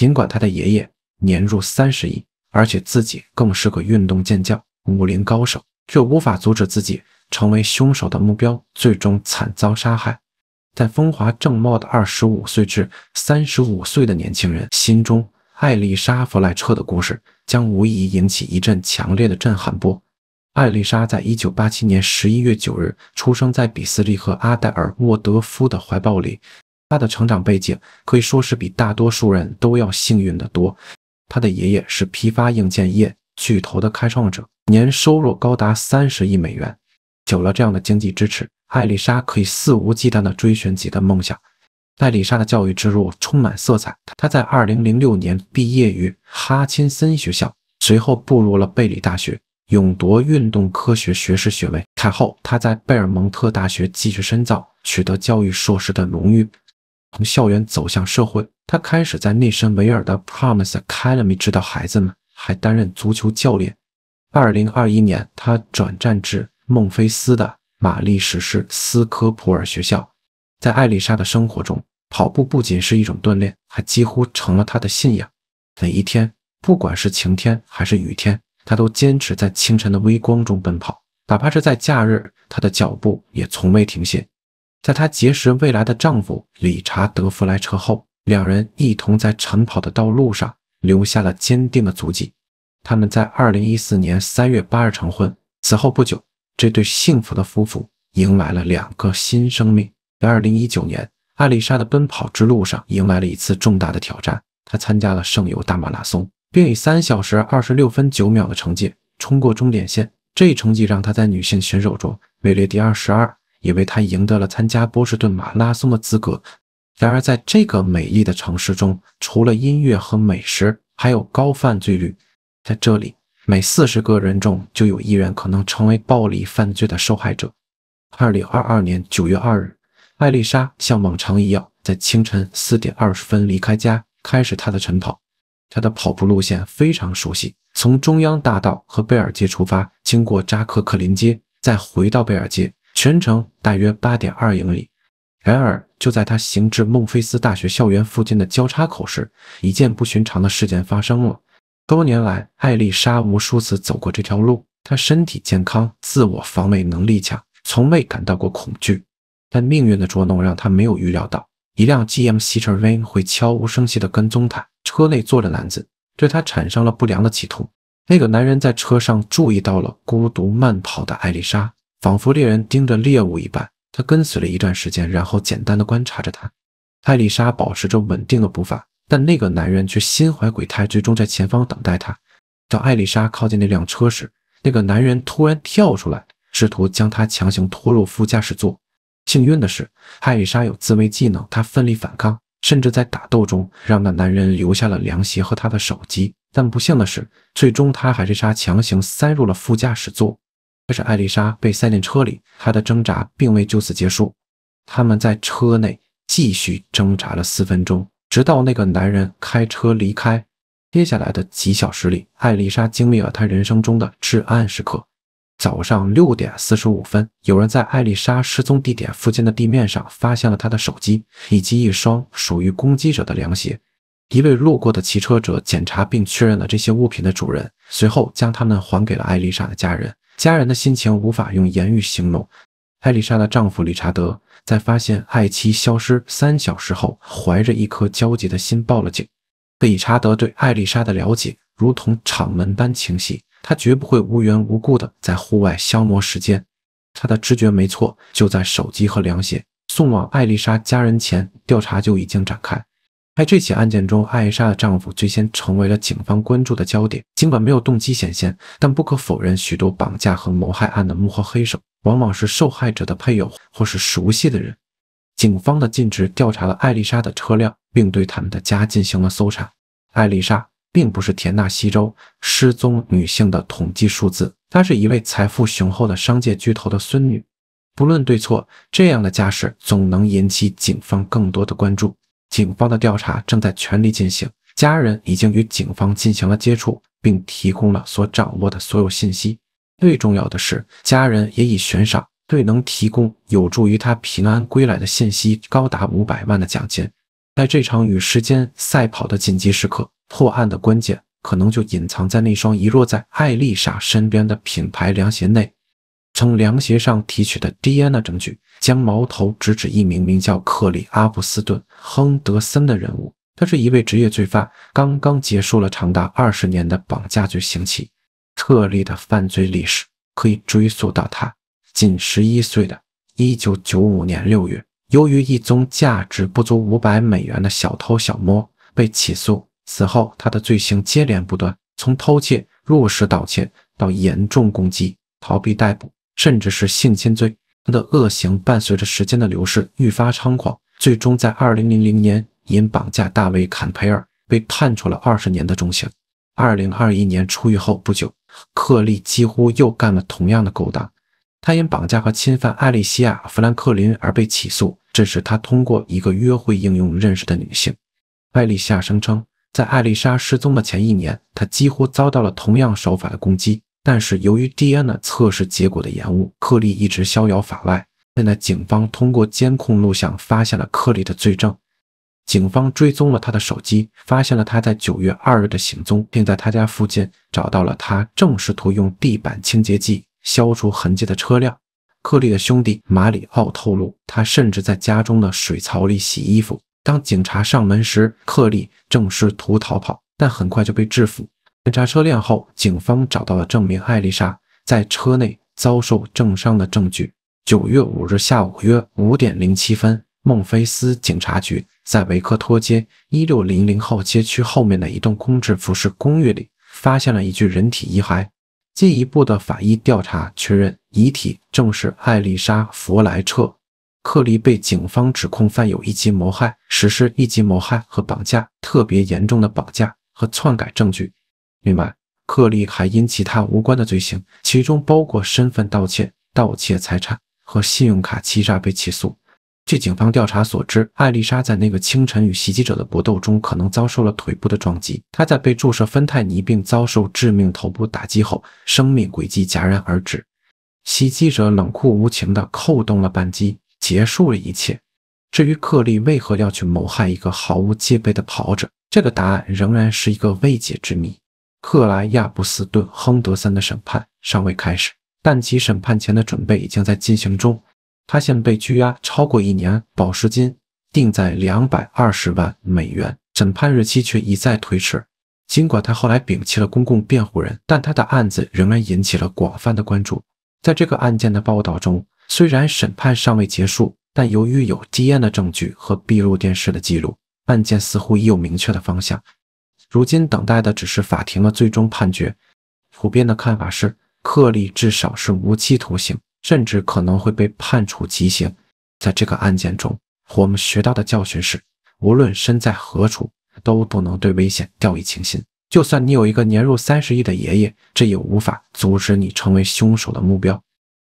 尽管他的爷爷年入三十亿，而且自己更是个运动健将、武林高手，却无法阻止自己成为凶手的目标，最终惨遭杀害。在风华正茂的二十五岁至三十五岁的年轻人心中，艾丽莎·弗莱彻的故事将无疑引起一阵强烈的震撼波。艾丽莎在一九八七年十一月九日出生在比斯利和阿黛尔·沃德夫的怀抱里。他的成长背景可以说是比大多数人都要幸运得多。他的爷爷是批发硬件业巨头的开创者，年收入高达三十亿美元。有了这样的经济支持，艾丽莎可以肆无忌惮地追寻自己的梦想。艾丽莎的教育之路充满色彩。她在2006年毕业于哈钦森学校，随后步入了贝里大学，勇夺运动科学学士学位。太后，她在贝尔蒙特大学继续深造，取得教育硕士的荣誉。从校园走向社会，他开始在内森维尔的 Promise Academy 指导孩子们，还担任足球教练。二零二一年，他转战至孟菲斯的玛丽史诗斯科普尔学校。在艾丽莎的生活中，跑步不仅是一种锻炼，还几乎成了他的信仰。每一天，不管是晴天还是雨天，他都坚持在清晨的微光中奔跑。哪怕是在假日，他的脚步也从未停歇。在她结识未来的丈夫理查德·弗莱彻后，两人一同在晨跑的道路上留下了坚定的足迹。他们在2014年3月8日成婚，此后不久，这对幸福的夫妇迎来了两个新生命。在2019年，艾丽莎的奔跑之路上迎来了一次重大的挑战，她参加了圣尤大马拉松，并以三小时二十六分九秒的成绩冲过终点线。这一成绩让她在女性选手中位列第二十二。也为他赢得了参加波士顿马拉松的资格。然而，在这个美丽的城市中，除了音乐和美食，还有高犯罪率。在这里，每四十个人中就有一人可能成为暴力犯罪的受害者。二零二二年九月二日，艾丽莎像往常一样，在清晨四点二十分离开家，开始她的晨跑。她的跑步路线非常熟悉，从中央大道和贝尔街出发，经过扎克克林街，再回到贝尔街。全程大约八点二英里。然而，就在他行至孟菲斯大学校园附近的交叉口时，一件不寻常的事件发生了。多年来，艾丽莎无数次走过这条路，她身体健康，自我防卫能力强，从未感到过恐惧。但命运的捉弄让她没有预料到，一辆 G M c i t n 会悄无声息的跟踪她。车内坐着男子，对她产生了不良的企图。那个男人在车上注意到了孤独慢跑的艾丽莎。仿佛猎人盯着猎物一般，他跟随了一段时间，然后简单的观察着他。艾丽莎保持着稳定的步伐，但那个男人却心怀鬼胎，最终在前方等待他。当艾丽莎靠近那辆车时，那个男人突然跳出来，试图将她强行拖入副驾驶座。幸运的是，艾丽莎有自卫技能，她奋力反抗，甚至在打斗中让那男人留下了凉鞋和他的手机。但不幸的是，最终他还是杀，强行塞入了副驾驶座。开是艾丽莎被塞进车里，她的挣扎并未就此结束。他们在车内继续挣扎了四分钟，直到那个男人开车离开。接下来的几小时里，艾丽莎经历了她人生中的至暗时刻。早上六点四十五分，有人在艾丽莎失踪地点附近的地面上发现了她的手机以及一双属于攻击者的凉鞋。一位路过的骑车者检查并确认了这些物品的主人，随后将他们还给了艾丽莎的家人。家人的心情无法用言语形容。艾丽莎的丈夫理查德在发现爱妻消失三小时后，怀着一颗焦急的心报了警。理查德对艾丽莎的了解如同场门般清晰，他绝不会无缘无故的在户外消磨时间。他的直觉没错，就在手机和凉鞋送往艾丽莎家人前，调查就已经展开。在这起案件中，艾丽莎的丈夫最先成为了警方关注的焦点。尽管没有动机显现，但不可否认，许多绑架和谋害案的幕后黑手往往是受害者的配偶或是熟悉的人。警方的尽职调查了艾丽莎的车辆，并对他们的家进行了搜查。艾丽莎并不是田纳西州失踪女性的统计数字，她是一位财富雄厚的商界巨头的孙女。不论对错，这样的家事总能引起警方更多的关注。警方的调查正在全力进行，家人已经与警方进行了接触，并提供了所掌握的所有信息。最重要的是，家人也已悬赏，对能提供有助于他平安归来的信息，高达五百万的奖金。在这场与时间赛跑的紧急时刻，破案的关键可能就隐藏在那双遗落在艾丽莎身边的品牌凉鞋内。从凉鞋上提取的 DNA 证据，将矛头直指一名名叫克里·阿布斯顿·亨德森的人物。他是一位职业罪犯，刚刚结束了长达二十年的绑架罪刑期。特例的犯罪历史可以追溯到他仅十一岁的1995年6月，由于一宗价值不足五百美元的小偷小摸被起诉。此后，他的罪行接连不断，从偷窃、入室盗窃到严重攻击、逃避逮捕。甚至是性侵罪，他的恶行伴随着时间的流逝愈发猖狂，最终在2000年因绑架大卫·坎培尔被判处了二十年的重刑。2021年出狱后不久，克利几乎又干了同样的勾当。他因绑架和侵犯艾丽西亚·弗兰克林而被起诉，这是他通过一个约会应用认识的女性。艾丽西亚声称，在艾丽莎失踪的前一年，她几乎遭到了同样手法的攻击。但是由于 DNA 测试结果的延误，克利一直逍遥法外。现在，警方通过监控录像发现了克利的罪证。警方追踪了他的手机，发现了他在9月2日的行踪，并在他家附近找到了他正试图用地板清洁剂消除痕迹的车辆。克利的兄弟马里奥透露，他甚至在家中的水槽里洗衣服。当警察上门时，克利正试图逃跑，但很快就被制服。检查车辆后，警方找到了证明艾丽莎在车内遭受重伤的证据。九月五日下午约五点零七分，孟菲斯警察局在维克托街一六零零号街区后面的一栋空置服饰公寓里发现了一具人体遗骸。进一步的法医调查确认，遗体正是艾丽莎·弗莱彻。克利被警方指控犯有一级谋害、实施一级谋害和绑架、特别严重的绑架和篡改证据。另外，克利还因其他无关的罪行，其中包括身份盗窃、盗窃财产和信用卡欺诈被起诉。据警方调查所知，艾丽莎在那个清晨与袭击者的搏斗中可能遭受了腿部的撞击。她在被注射芬太尼并遭受致命头部打击后，生命轨迹戛然而止。袭击者冷酷无情地扣动了扳机，结束了一切。至于克利为何要去谋害一个毫无戒备的跑者，这个答案仍然是一个未解之谜。克莱亚布斯顿·亨德森的审判尚未开始，但其审判前的准备已经在进行中。他现被拘押超过一年，保释金定在两百二十万美元，审判日期却一再推迟。尽管他后来摒弃了公共辩护人，但他的案子仍然引起了广泛的关注。在这个案件的报道中，虽然审判尚未结束，但由于有 DNA 的证据和闭路电视的记录，案件似乎已有明确的方向。如今等待的只是法庭的最终判决。普遍的看法是，克利至少是无期徒刑，甚至可能会被判处极刑。在这个案件中，我们学到的教训是，无论身在何处，都不能对危险掉以轻心。就算你有一个年入三十亿的爷爷，这也无法阻止你成为凶手的目标。